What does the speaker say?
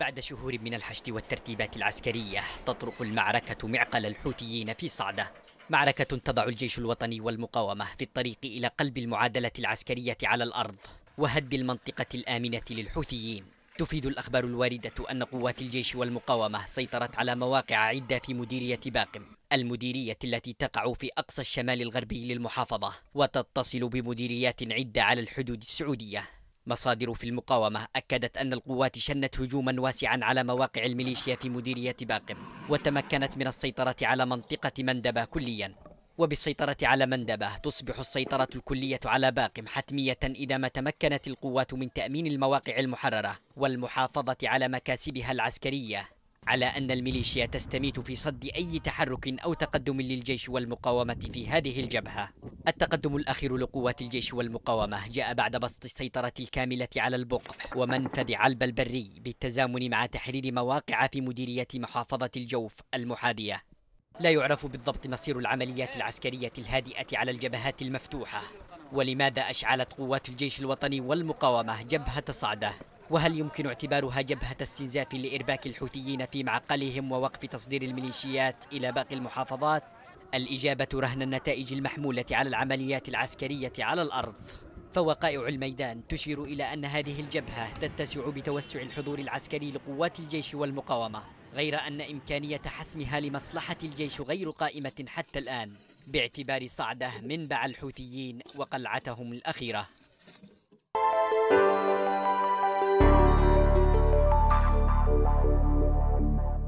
بعد شهور من الحشد والترتيبات العسكرية تطرق المعركة معقل الحوثيين في صعدة معركة تضع الجيش الوطني والمقاومة في الطريق إلى قلب المعادلة العسكرية على الأرض وهد المنطقة الآمنة للحوثيين تفيد الأخبار الواردة أن قوات الجيش والمقاومة سيطرت على مواقع عدة في مديرية باقم المديرية التي تقع في أقصى الشمال الغربي للمحافظة وتتصل بمديريات عدة على الحدود السعودية مصادر في المقاومة أكدت أن القوات شنت هجوما واسعا على مواقع الميليشيا في مديرية باقم وتمكنت من السيطرة على منطقة مندبة كليا وبالسيطرة على مندبة تصبح السيطرة الكلية على باقم حتمية إذا ما تمكنت القوات من تأمين المواقع المحررة والمحافظة على مكاسبها العسكرية على أن الميليشيا تستميت في صد أي تحرك أو تقدم للجيش والمقاومة في هذه الجبهة التقدم الأخير لقوات الجيش والمقاومة جاء بعد بسط السيطرة الكاملة على البقع ومنفذ علب البري بالتزامن مع تحرير مواقع في مديرية محافظة الجوف المحاذية لا يعرف بالضبط مصير العمليات العسكرية الهادئة على الجبهات المفتوحة ولماذا أشعلت قوات الجيش الوطني والمقاومة جبهة صعده وهل يمكن اعتبارها جبهة استنزاف لإرباك الحوثيين في معقلهم ووقف تصدير الميليشيات إلى باقي المحافظات؟ الإجابة رهن النتائج المحمولة على العمليات العسكرية على الأرض فوقائع الميدان تشير إلى أن هذه الجبهة تتسع بتوسع الحضور العسكري لقوات الجيش والمقاومة غير أن إمكانية حسمها لمصلحة الجيش غير قائمة حتى الآن باعتبار صعده منبع الحوثيين وقلعتهم الأخيرة